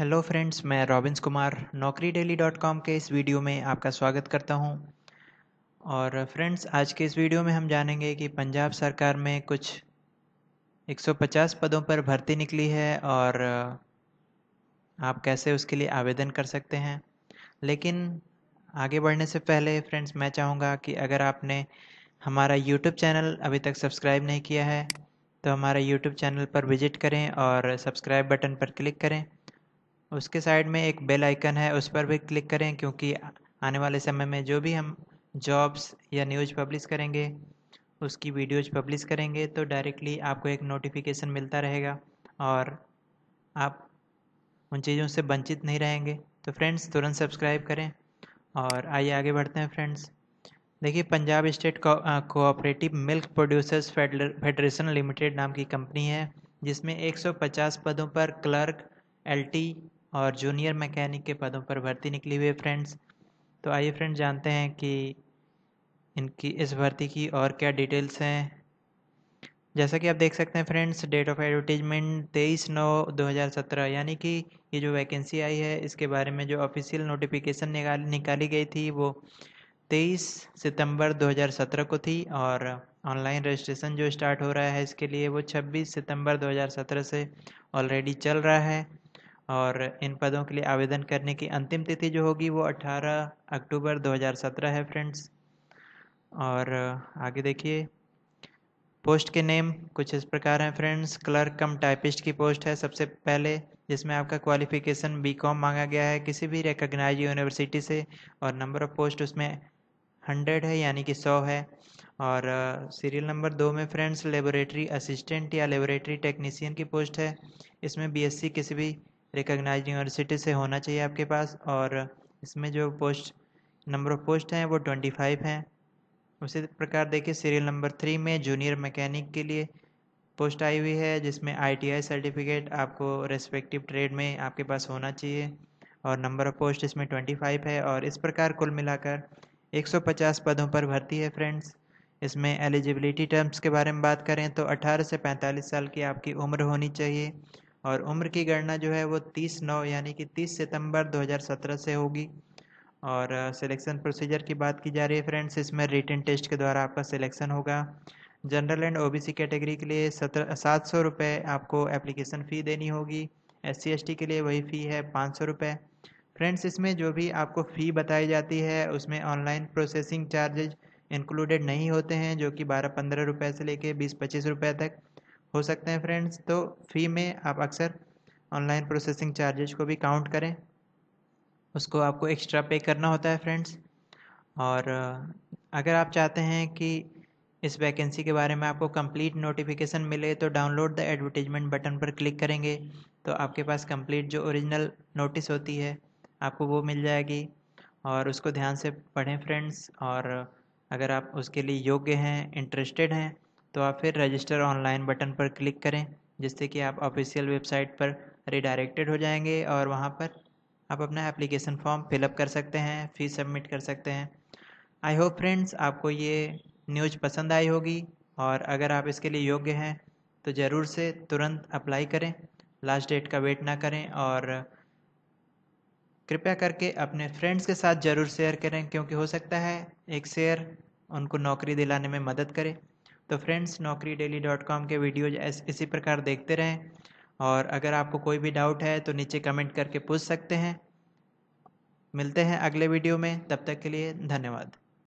hello friends मैं Robins Kumar Naukri daily dot com के इस वीडियो में आपका स्वागत करता हूं और फ्रेंड्स आज के इस वीडियो में हम जानेंगे कि पंजाब सरकार में कुछ 150 पदों पर भर्ती निकली है और आप कैसे उसके लिए आवेदन कर सकते हैं लेकिन आगे बढ़ने से पहले फ्रेंड्स मैं चाहूँगा कि अगर आपने हमारा यूट्यूब चैनल अभी तक सब्सक्राइब नहीं किया है तो हमारा यूट्यूब चैनल पर विजिट करें और सब्सक्राइब बटन पर क्लिक करें उसके साइड में एक बेल आइकन है उस पर भी क्लिक करें क्योंकि आने वाले समय में जो भी हम जॉब्स या न्यूज़ पब्लिश करेंगे उसकी वीडियोज पब्लिश करेंगे तो डायरेक्टली आपको एक नोटिफिकेशन मिलता रहेगा और आप उन चीज़ों से वंचित नहीं रहेंगे तो फ्रेंड्स तुरंत सब्सक्राइब करें और आइए आगे बढ़ते हैं फ्रेंड्स देखिए Punjab state cooperative milk producers federation limited नाम की कंपनी है जिसमें 150 पदों पर क्लर्क एलटी और जूनियर मैकेनिक के पदों पर भर्ती निकली हुई है फ्रेंड्स तो आइए फ्रेंड्स जानते हैं कि इनकी इस भर्ती की और क्या डिटेल्स हैं जैसा कि आप देख सकते हैं फ्रेंड्स डेट ऑफ एडवर्टीजमेंट तेईस नौ 2017 यानी कि ये जो वैकेंसी आई है इसके बारे में जो ऑफिशियल नोटिफिकेशन निकाल निकाली गई थी वो तेईस सितंबर 2017 को थी और ऑनलाइन रजिस्ट्रेशन जो स्टार्ट हो रहा है इसके लिए वो 26 सितंबर 2017 से ऑलरेडी चल रहा है और इन पदों के लिए आवेदन करने की अंतिम तिथि जो होगी वो 18 अक्टूबर 2017 है फ्रेंड्स और आगे देखिए पोस्ट के नेम कुछ इस प्रकार हैं फ्रेंड्स क्लर्क कम टाइपिस्ट की पोस्ट है सबसे पहले जिसमें आपका क्वालिफिकेशन बीकॉम मांगा गया है किसी भी रिकग्नाइज यूनिवर्सिटी से और नंबर ऑफ़ पोस्ट उसमें हंड्रेड है यानी कि सौ है और सीरियल uh, नंबर दो में फ्रेंड्स लेबोरेटरी असिस्टेंट या लेबोरेटरी टेक्नीसियन की पोस्ट है इसमें बीएससी किसी भी रिकगनाइज यूनिवर्सिटी से होना चाहिए आपके पास और इसमें जो पोस्ट नंबर ऑफ़ पोस्ट हैं वो ट्वेंटी फाइव हैं उसी प्रकार देखिए सीरियल नंबर थ्री में जूनियर मैकेनिक के लिए पोस्ट आई हुई है जिसमें आईटीआई सर्टिफिकेट आपको रेस्पेक्टिव ट्रेड में आपके पास होना चाहिए और नंबर ऑफ़ पोस्ट इसमें ट्वेंटी फाइव है और इस प्रकार कुल मिलाकर एक सौ पचास पदों पर भर्ती है फ्रेंड्स इसमें एलिजिबिलिटी टर्म्स के बारे में बात करें तो अठारह से पैंतालीस साल की आपकी उम्र होनी चाहिए और उम्र की गणना जो है वो तीस नौ यानी कि तीस सितंबर 2017 से होगी और सिलेक्शन प्रोसीजर की बात की जा रही है फ्रेंड्स इसमें रिटर्न टेस्ट के द्वारा आपका सिलेक्शन होगा जनरल एंड ओबीसी कैटेगरी के लिए सत्रह सात सौ रुपये आपको एप्लीकेशन फ़ी देनी होगी एस सी के लिए वही फ़ी है पाँच सौ रुपये फ्रेंड्स इसमें जो भी आपको फ़ी बताई जाती है उसमें ऑनलाइन प्रोसेसिंग चार्जेज इंक्लूडेड नहीं होते हैं जो कि बारह पंद्रह रुपये से लेके बीस पच्चीस रुपये तक हो सकते हैं फ्रेंड्स तो फ़ी में आप अक्सर ऑनलाइन प्रोसेसिंग चार्जेस को भी काउंट करें उसको आपको एक्स्ट्रा पे करना होता है फ्रेंड्स और अगर आप चाहते हैं कि इस वैकेंसी के बारे में आपको कंप्लीट नोटिफिकेशन मिले तो डाउनलोड द एडवर्टीजमेंट बटन पर क्लिक करेंगे तो आपके पास कंप्लीट जो ओरिजिनल नोटिस होती है आपको वो मिल जाएगी और उसको ध्यान से पढ़ें फ्रेंड्स और अगर आप उसके लिए योग्य हैं इंटरेस्टेड हैं तो आप फिर रजिस्टर ऑनलाइन बटन पर क्लिक करें जिससे कि आप ऑफिशियल वेबसाइट पर रिडायरेक्टेड हो जाएंगे और वहाँ पर आप अपना एप्लीकेशन फॉर्म फिलअप कर सकते हैं फ़ीस सबमिट कर सकते हैं आई होप फ्रेंड्स आपको ये न्यूज पसंद आई होगी और अगर आप इसके लिए योग्य हैं तो ज़रूर से तुरंत अप्लाई करें लास्ट डेट का वेट ना करें और कृपया करके अपने फ्रेंड्स के साथ ज़रूर शेयर करें क्योंकि हो सकता है एक शेयर उनको नौकरी दिलाने में मदद करें तो friends Naukri daily dot com के वीडियोज इसी प्रकार देखते रहें और अगर आपको कोई भी डाउट है तो नीचे कमेंट करके पूछ सकते हैं मिलते हैं अगले वीडियो में तब तक के लिए धन्यवाद